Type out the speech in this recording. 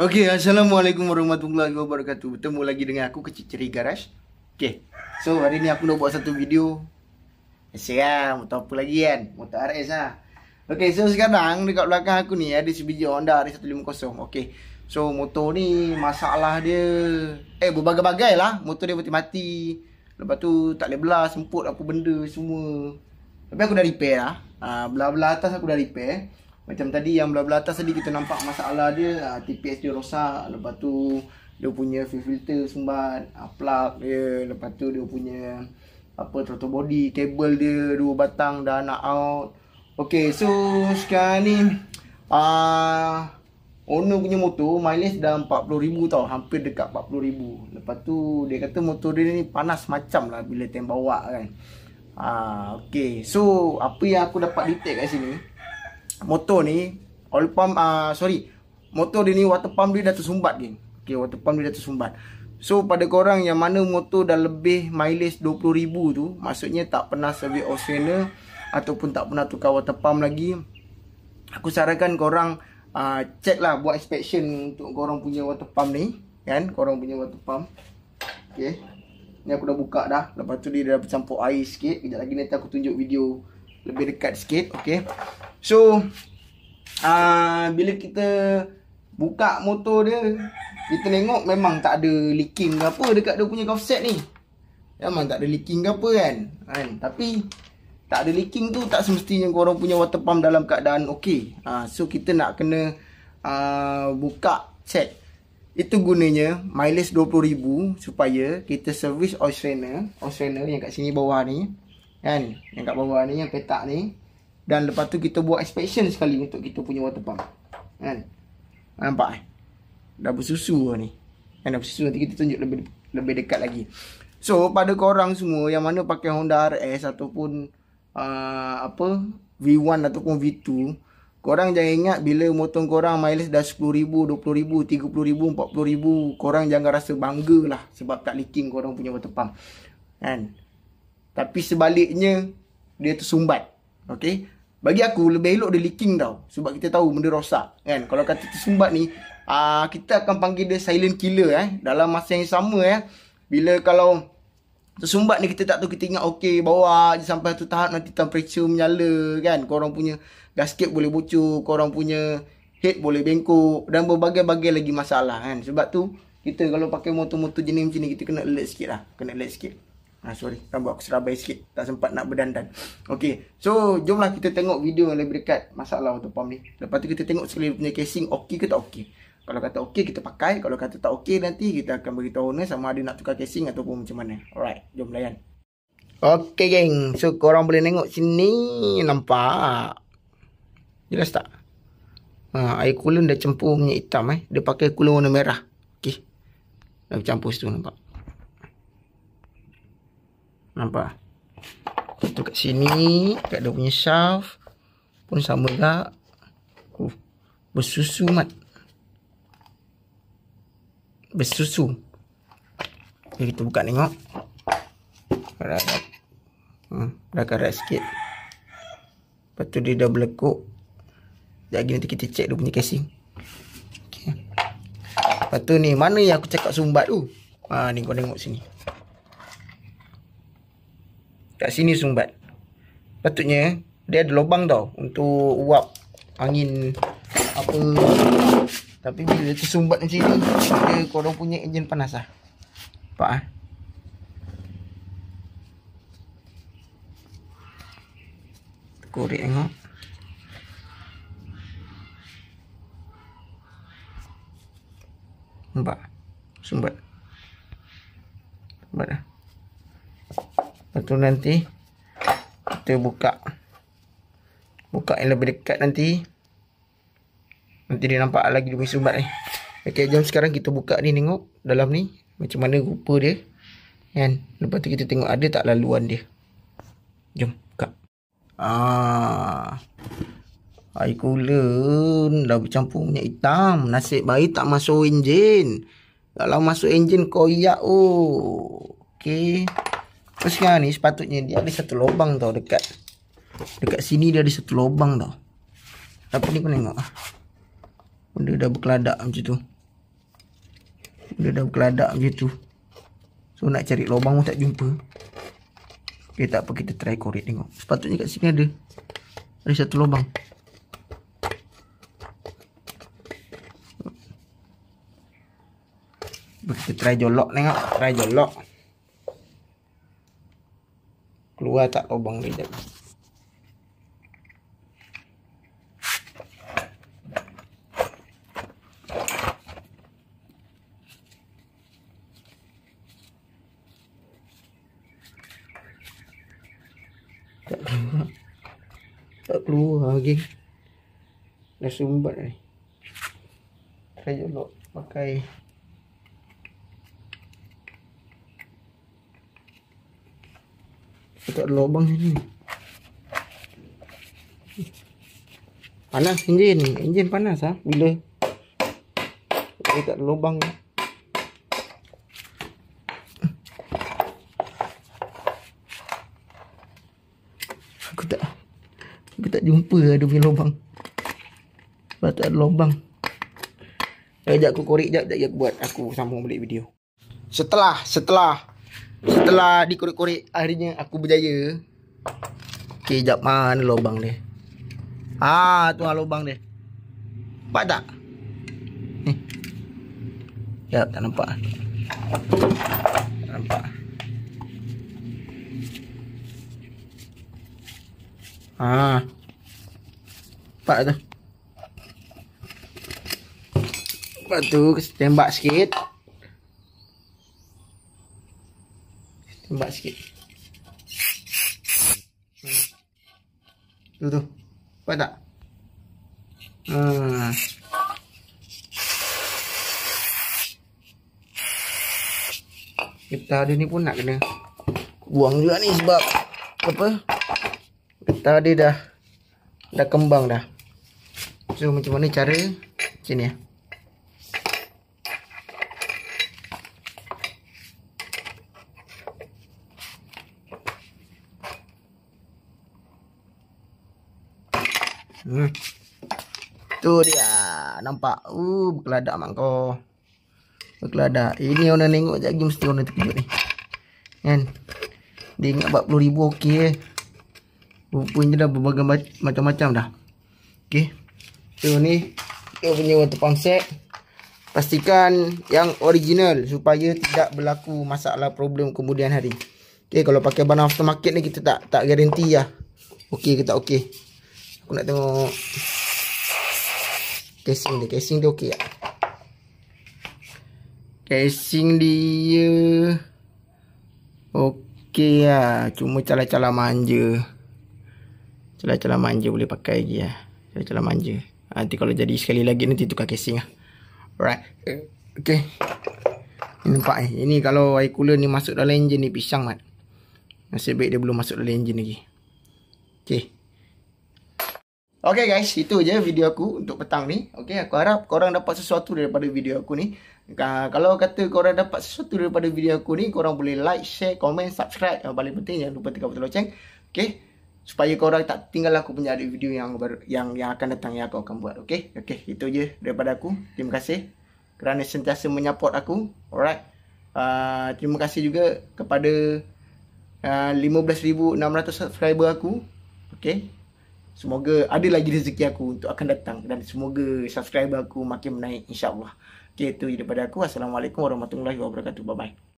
Okay, Assalamualaikum warahmatullahi wabarakatuh Bertemu lagi dengan aku Kecik Ceri Garage Okay, so hari ni aku nak buat satu video Asyik lah, mau tahu apa lagi kan Motor RS lah Okay, so sekarang dekat belakang aku ni Ada sebiji Honda R150 Okay, so motor ni masalah dia Eh, berbagai-bagai lah Motor dia mati-mati Lepas tu tak boleh belah, semput apa benda semua Tapi aku dah repair lah ah, Belah-belah atas aku dah repair macam tadi yang belah-belah atas tadi kita nampak masalah dia uh, ah, TPS dia rosak Lepas tu dia punya fuel filter sembat uh, Plug dia Lepas tu dia punya apa throttle body Table dia dua batang dah nak out Okay so sekarang ni uh, Owner punya motor mileage dalam 40,000 tau Hampir dekat 40,000 Lepas tu dia kata motor dia ni panas macam lah Bila tembawa kan Ah, okay, so apa yang aku dapat detect kat sini motor ni oil pump uh, sorry motor dia ni water pump dia dah tersumbat geng okey water pump dia dah tersumbat so pada korang yang mana motor dah lebih mileage 20000 tu maksudnya tak pernah servis oilener ataupun tak pernah tukar water pump lagi aku sarankan korang uh, check lah buat inspection untuk korang punya water pump ni kan korang punya water pump okey ni aku dah buka dah lepas tu dia dah bercampur air sikit kejap lagi nanti aku tunjuk video lebih dekat sikit okey So uh, Bila kita Buka motor dia Kita tengok memang tak ada leaking ke apa Dekat dia punya cuff set ni Memang tak ada leaking ke apa kan, kan? Tapi Tak ada leaking tu tak semestinya korang punya water pump dalam keadaan ok uh, ah, So kita nak kena uh, Buka check Itu gunanya mileage 20,000 Supaya kita service oil strainer Oil strainer yang kat sini bawah ni Kan yang kat bawah ni yang petak ni dan lepas tu kita buat inspection sekali untuk kita punya water pump kan nampak eh dah bersusu lah ni kan dah bersusu nanti kita tunjuk lebih lebih dekat lagi so pada korang semua yang mana pakai Honda RS ataupun uh, apa V1 ataupun V2 korang jangan ingat bila motor korang mileage dah 10,000 20,000 30,000 40,000 korang jangan rasa bangga lah sebab tak leaking korang punya water pump kan tapi sebaliknya dia tersumbat Okay bagi aku lebih elok dia leaking tau sebab kita tahu benda rosak kan. Kalau kata tersumbat ni aa, ah, kita akan panggil dia silent killer eh dalam masa yang sama eh. Bila kalau tersumbat ni kita tak tahu kita ingat okey bawa je sampai satu tahap nanti temperature menyala kan. Kau orang punya gasket boleh bocor, kau orang punya head boleh bengkok dan berbagai-bagai lagi masalah kan. Sebab tu kita kalau pakai motor-motor jenis macam ni kita kena alert sikit lah. Kena alert sikit. Ah, sorry, rambut aku serabai sikit. Tak sempat nak berdandan. Okay, so jomlah kita tengok video yang lebih dekat masalah untuk pump ni. Lepas tu kita tengok sekali punya casing okey ke tak okey. Kalau kata okey, kita pakai. Kalau kata tak okey, nanti kita akan beritahu owner sama ada nak tukar casing ataupun macam mana. Alright, jom layan. Okay, geng. So, korang boleh tengok sini. Nampak. Jelas tak? Ha, air coolant dah campur minyak hitam eh. Dia pakai coolant warna merah. Okay. Dah campur situ, nampak. Nampak? Itu kat sini. Kat dia punya shaft. Pun sama juga. Uh, bersusu mat. Bersusu. Okay, kita buka tengok. Harap-harap. Hmm, dah karat sikit. Lepas tu dia dah berlekuk. Sekejap lagi nanti kita cek dia punya casing. Okay. Lepas tu ni mana yang aku cakap sumbat tu? Ha, ni kau tengok sini. Kat sini sumbat. Patutnya dia ada lubang tau untuk uap angin apa. Tapi bila tu sumbat macam ni, dia korang punya enjin panas lah. Nampak eh? Ah. Korek tengok. Ah. Nampak? Sumbat. Sumbat lah. Lepas tu nanti kita buka. Buka yang lebih dekat nanti. Nanti dia nampak lagi dia punya sumbat ni. Okey, jom sekarang kita buka ni tengok dalam ni macam mana rupa dia. Kan? Lepas tu kita tengok ada tak laluan dia. Jom buka. Ah. Air coolant dah bercampur minyak hitam. Nasib baik tak masuk enjin. Kalau masuk enjin koyak oh. Okey. Terus yang ni sepatutnya dia ada satu lubang tau dekat dekat sini dia ada satu lubang tau. Tapi ni kau tengok. Benda dah berkeladak macam tu. Benda dah berkeladak macam tu. So nak cari lubang pun tak jumpa. Okay, tak apa kita try korek tengok. Sepatutnya kat sini ada ada satu lubang. Kita try jolok tengok, try jolok keluar tak lubang ni jap. Tak keluar. Tak keluar lagi. Dah sumbat ni. Saya dulu pakai tak ada lubang sini. Panas enjin. Enjin panas ah. Bila dia tak lubang ni. Aku tak aku tak jumpa ada lah punya lubang. Sebab ada lubang. ejak eh, aku korek sekejap, sekejap aku buat. Aku sambung balik video. Setelah, setelah Setelah dikorek-korek Akhirnya aku berjaya Okay, sekejap mana lubang dia Haa, ah, tu lah lubang dia Nampak tak? Ni eh. Sekejap, tak nampak Tak nampak Haa ah. Nampak tu Lepas tu, tembak sikit Lembat sikit Tu hmm. tu Nampak tak hmm. Kita ada ni pun nak kena Buang juga ni sebab Apa Kita ada dah Dah kembang dah So macam mana cara Macam ni lah ya. Hmm. Tu dia. Nampak. Uh, berkeladak mak kau. Berkeladak. Ini eh, orang nak tengok Mesti orang terkejut ni. Kan? Dia ingat buat ribu okey. Eh. Rupanya dah berbagai macam-macam dah. Okey. So ni. Kita punya water pump set. Pastikan yang original. Supaya tidak berlaku masalah problem kemudian hari. Okey. Kalau pakai barang aftermarket ni kita tak tak garanti lah. Okey ke tak okey. Aku nak tengok Casing dia Casing dia okey tak Casing dia Okey lah Cuma cala calar manja cala calar manja boleh pakai lagi lah Calar-calar manja Nanti kalau jadi sekali lagi nanti tukar casing lah Alright Okay Ini nampak eh Ini kalau air cooler ni masuk dalam engine ni pisang mat Nasib baik dia belum masuk dalam engine lagi Okay Okay guys, itu je video aku untuk petang ni. Okay, aku harap korang dapat sesuatu daripada video aku ni. Kalau kata korang dapat sesuatu daripada video aku ni, korang boleh like, share, komen, subscribe. Yang paling penting jangan lupa tekan butang loceng. Okay, supaya korang tak tinggal aku punya ada video yang ber, yang yang akan datang yang aku akan buat. Okay, okay, itu je daripada aku. Terima kasih kerana sentiasa menyapot aku. Alright, uh, terima kasih juga kepada uh, ah, 15,600 subscriber aku. Okay. Semoga ada lagi rezeki aku untuk akan datang dan semoga subscriber aku makin menaik insya-Allah. Okey itu daripada aku. Assalamualaikum warahmatullahi wabarakatuh. Bye bye.